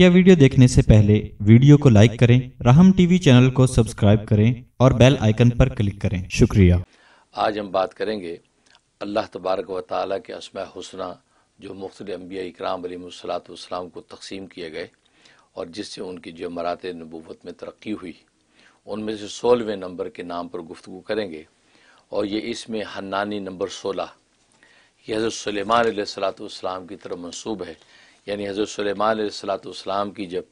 मुख्य वीडियो देखने से पहले वीडियो को लाइक करें राहम टीवी चैनल को सब्सक्राइब करें और बेल आइकन पर क्लिक करें शुक्रिया आज हम बात करेंगे अल्लाह तबारक व ताली के असम हसना जो मुख्तर अम्बिया इकराम सलाम को तकसीम किए गए और जिससे उनकी जो मरात नबूत में तरक्की हुई उनमें से सोलहवें नंबर के नाम पर गुफ्तु करेंगे और ये इसमें हन्नानी नंबर सोलह यह हज़रत सलेमान सलाम की तरफ मनसूब है यानी हज़रत सलेमान सलातम की जब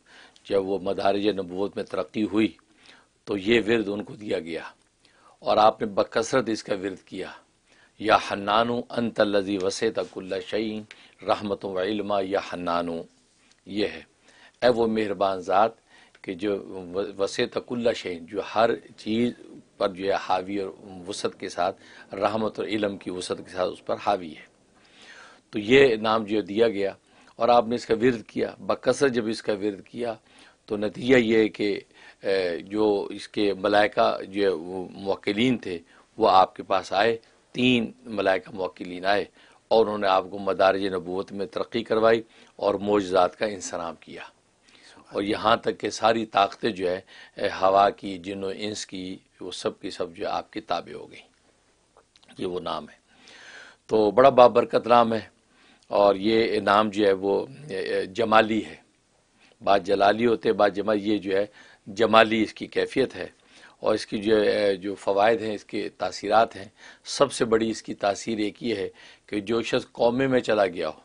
जब वो मदारज नबूत में तरक्की हुई तो ये विरद उनको दिया गया और आपने बकसरत इसका विरद किया या हन्नानु अंत लजी वसे तकुल्ला शईन रहमत वमा या हन्नानु ये है ऐ वो मेहरबान ज़ात कि जो वसे तकुल्ला शहीन जो हर चीज़ पर जो है हावी और वसत के साथ रहमत और इलम की वसत के साथ उस पर हावी है तो ये नाम जो दिया गया और आपने इसका विरद किया बकसर जब इसका विरद किया तो नतीजा ये है कि जो इसके मलाइका जो वो वकीलिन थे वो आपके पास आए तीन मलाइका वकीलिन आए और उन्होंने आपको मदारज नबूत में तरक्की करवाई और मोजात का इंसराम किया और यहाँ तक के सारी ताकतें जो है हवा की जिनों इंस की वो सब की सब जो है आपकी ताबे हो गई ये वो नाम है तो बड़ा बाबरकत नाम है और ये इनाम जो है वो जमाली है बाद जलाली होते बाद जमा ये जो है जमाली इसकी कैफियत है और इसकी जो जो फ़वाद हैं इसके तासीरात हैं सबसे बड़ी इसकी तासीर एक ये है कि जो शख्स कौमे में चला गया हो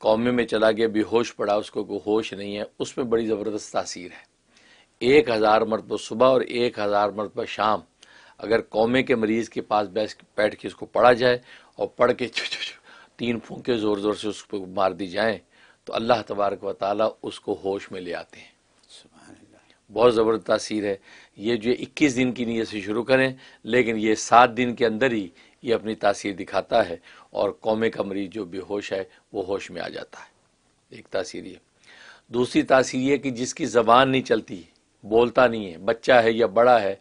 कौमे में चला गया बेहोश पड़ा उसको कोई होश नहीं है उसमें बड़ी ज़बरदस्त तासीर है एक हज़ार मरतब सुबह और एक हज़ार मरतब शाम अगर कौमे के मरीज़ के पास बैठ के उसको पढ़ा जाए और पढ़ के चुछ चुछ तीन फूंके ज़ोर ज़ोर से उसको मार दी जाए तो अल्लाह तबारक व उसको होश में ले आते हैं बहुत ज़बरदस्त तासीर है ये जो इक्कीस दिन की नीयत से शुरू करें लेकिन ये सात दिन के अंदर ही ये अपनी तासीर दिखाता है और कौमे का मरीज जो बेहोश है वो होश में आ जाता है एक तासीर ये दूसरी तासीर ये कि जिसकी ज़बान नहीं चलती बोलता नहीं है बच्चा है या बड़ा है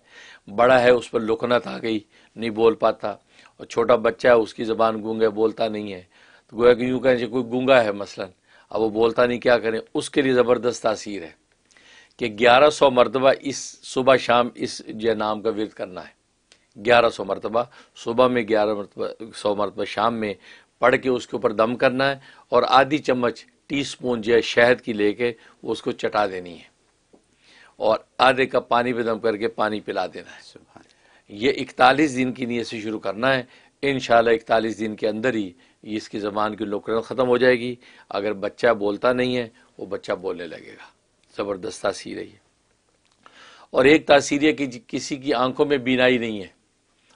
बड़ा है उस पर लुकनत आ गई नहीं बोल पाता और छोटा बच्चा है उसकी ज़बान गूंग है बोलता नहीं है तो गोया कि यूँ कहें कोई गूंगा है मसलन अब वो बोलता नहीं क्या करें उसके लिए ज़बरदस्त तासीर है कि ग्यारह सौ मरतबा इस सुबह शाम इस जय नाम का विरत करना है ग्यारह सौ मरतबा सुबह में ग्यारह मरतबा सौ मरतबा शाम में पढ़ के उसके ऊपर दम करना है और आधी चम्मच टी स्पून जो है शहद की लेके उसको चटा देनी है और आधे कप पानी में दम करके पानी पिला देना है ये इकतालीस दिन की नीयत से शुरू करना है इन इकतालीस दिन के अंदर ही इसकी ज़बान की नौकरण ख़त्म हो जाएगी अगर बच्चा बोलता नहीं है वो बच्चा बोलने लगेगा ज़बरदस्त तासीर है और एक तासीर है कि किसी की आंखों में बीनाई नहीं है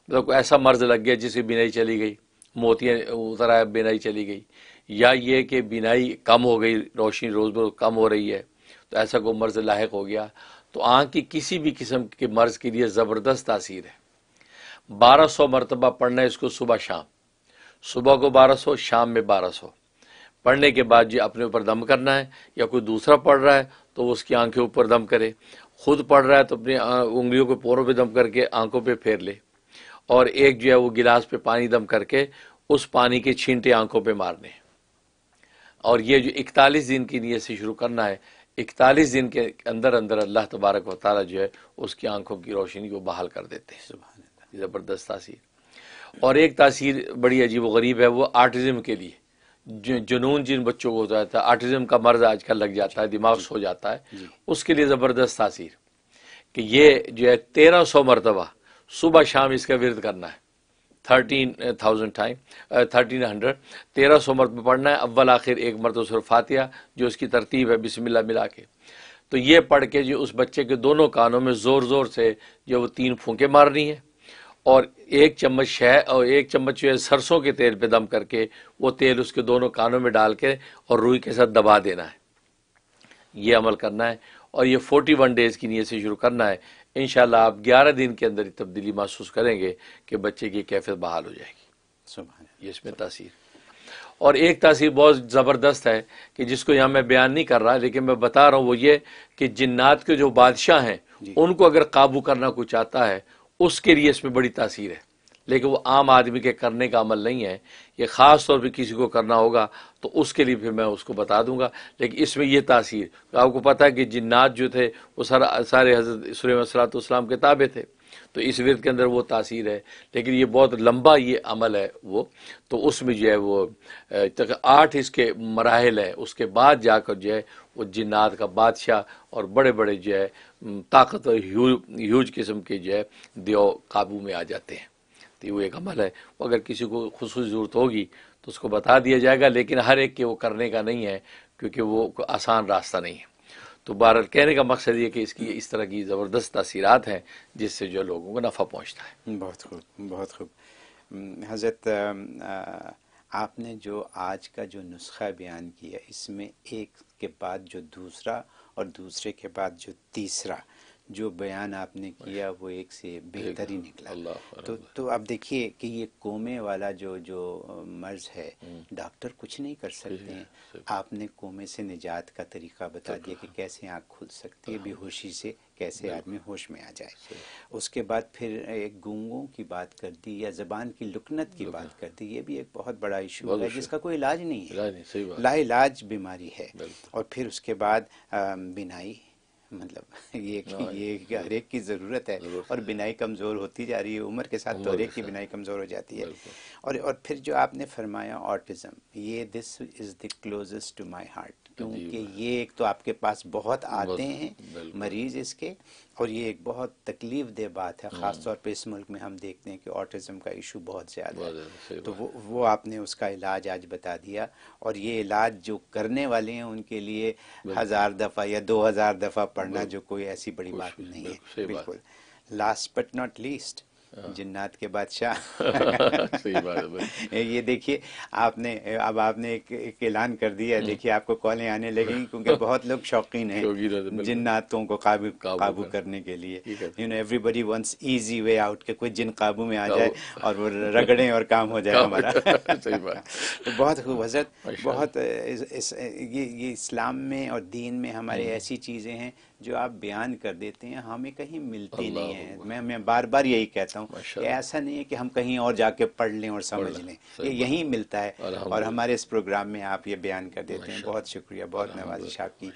मतलब तो ऐसा मर्ज लग गया जिसकी बीनाई चली गई मोतियाँ उतर आया बीनाई चली गई या ये कि बीनाई कम हो गई रोशनी रोज़ बरोज़ कम हो रही है तो ऐसा कोई मर्ज़ लाक हो गया तो आँख की किसी भी किस्म के मर्ज़ के लिए ज़बरदस्त तासीर है बारह सौ मरतबा पढ़ना है इसको सुबह शाम सुबह को बारह सौ शाम में बारह सौ पढ़ने के बाद जी अपने ऊपर दम करना है या कोई दूसरा पढ़ रहा है तो उसकी आँखें ऊपर दम करे खुद पढ़ रहा है तो अपनी उंगलियों को पोरों पर दम करके आँखों पर फेर ले और एक जो है वो गिलास पे पानी दम करके उस पानी के छींटे आंखों पे मारने और ये जो इकतालीस दिन की नीयत से शुरू करना है इकतालीस दिन के अंदर अंदर अल्लाह तबारक व ताली जो है उसकी आंखों की रोशनी को बहाल कर देते हैं ज़बरदस्त तासीर और एक तासीर बड़ी अजीब गरीब है वो आर्टिज़म के लिए जुनून जिन बच्चों को हो जाता है आर्टिज़म तो का मर्ज आजकल लग जाता है दिमाग सो जाता है उसके लिए ज़बरदस्त तासीर कि ये जो है तेरह सौ मरतबा सुबह शाम इसका विरद करना है thirteen thousand time thirteen hundred तेरह सौ में पढ़ना है अव्वल आखिर एक मरत सुर फातिया जो इसकी तरतीब है बिसमिल्ला मिला के तो ये पढ़ के जो उस बच्चे के दोनों कानों में ज़ोर ज़ोर से जो वो तीन फूके मारनी है और एक चम्मच शह और एक चम्मच जो है सरसों के तेल पे दम करके वो तेल उसके दोनों कानों में डाल के और रुई के साथ दबा देना है ये अमल करना है और ये फोर्टी वन डेज़ की नीयत से शुरू करना है इन आप ग्यारह दिन के अंदर तब्दीली महसूस करेंगे कि बच्चे की कैफियत बहाल हो जाएगी ये इसमें तासीर और एक तासीर बहुत ज़बरदस्त है कि जिसको यहाँ मैं बयान नहीं कर रहा लेकिन मैं बता रहा हूँ वो ये कि जिन्नात के जो बादशाह हैं उनको अगर काबू करना कोई चाहता है उसके लिए इसमें बड़ी तासीर है लेकिन वो आम आदमी के करने का अमल नहीं है ये ख़ास तौर पे किसी को करना होगा तो उसके लिए फिर मैं उसको बता दूंगा लेकिन इसमें यह तासीर तो आपको पता है कि जिन्नात जो थे वो सारा सारे हजरत सलाम के ताबे थे तो इस वर्द के अंदर वो तासीर है लेकिन ये बहुत लंबा ये अमल है वो तो उसमें जो है वो तक आठ इसके मराहल है उसके बाद जाकर जो है वो जिन्नात का बादशाह और बड़े बड़े जो है ताकत और ह्यूज ह्यूज किस्म के जो है देव काबू में आ जाते हैं तो वो एक अमल है वो अगर किसी को खसूस ज़रूरत होगी तो उसको बता दिया जाएगा लेकिन हर एक के वो करने का नहीं है क्योंकि वो आसान रास्ता नहीं है तो बहरल कहने का मकसद ये कि इसकी इस तरह की ज़बरदस्त तसीरत हैं जिससे जो लोगों को नफ़ा पहुँचता है हम्म, बहुत खूब बहुत खूब हम्म, हजरत आपने जो आज का जो नुस्खा बयान किया इसमें एक के बाद जो दूसरा और दूसरे के बाद जो तीसरा जो बयान आपने किया वो एक से बेहतर ही निकला तो तो आप देखिए कि ये कोमे वाला जो जो मर्ज है हम्म। डॉक्टर कुछ नहीं कर सकते हैं आपने कोमे से निजात का तरीका बता दिया कि हाँ। कैसे आँख खुल सकती है हाँ। बेहोशी से कैसे आदमी होश में आ जाए उसके बाद फिर एक गूंगों की बात कर दी या जबान की लुकनत की बात कर दी ये भी एक बहुत बड़ा इशू है जिसका कोई इलाज नहीं है लाइलाज बीमारी है और फिर उसके बाद बिनाई मतलब ये हाँ, ये हर एक हाँ। की ज़रूरत है और बिनाई कमज़ोर होती जा रही है उम्र के साथ तो हर एक की बिनाई कमज़ोर हो जाती है और और फिर जो आपने फरमाया ऑटिज्म ये this is the closest to my heart क्योंकि तो ये एक तो आपके पास बहुत आते हैं मरीज इसके और ये एक बहुत तकलीफ दे बात है हम्म। ख़ासतौर पे इस मुल्क में हम देखते हैं कि ऑटिज्म का इशू बहुत ज़्यादा है तो वो वो आपने उसका इलाज आज बता दिया और ये इलाज जो करने वाले हैं उनके लिए हज़ार दफ़ा या दो हज़ार दफ़ा पढ़ना जो कोई ऐसी बड़ी बात नहीं है बिल्कुल लास्ट बट नॉट लीस्ट हाँ। जिन्नात के बादशाह सही बात है ये देखिए आपने अब आपने एक, एक ऐलान कर दिया हम्म। देखिए आपको कॉलें आने लगेंगी क्योंकि बहुत लोग शौकीन हैं जिन्नातों को काबू काबू करने के लिए you know everybody wants easy way out के कोई जिन काबू में आ जाए और वो रगड़े और काम हो जाए हमारा सही बात तो बहुत खूब हजरत बहुत ये ये इस्लाम में और दीन में हमारे हम्म। ऐसी चीज़ें हैं जो आप बयान कर देते हैं हमें कहीं मिलती नहीं है मैं मैं बार बार यही कहता हूँ हूँ ऐसा नहीं है कि हम कहीं और जाके पढ़ लें और समझ लें ये यहीं मिलता है और हमारे इस प्रोग्राम में आप ये बयान कर देते हैं बहुत शुक्रिया बहुत नवाजिश आपकी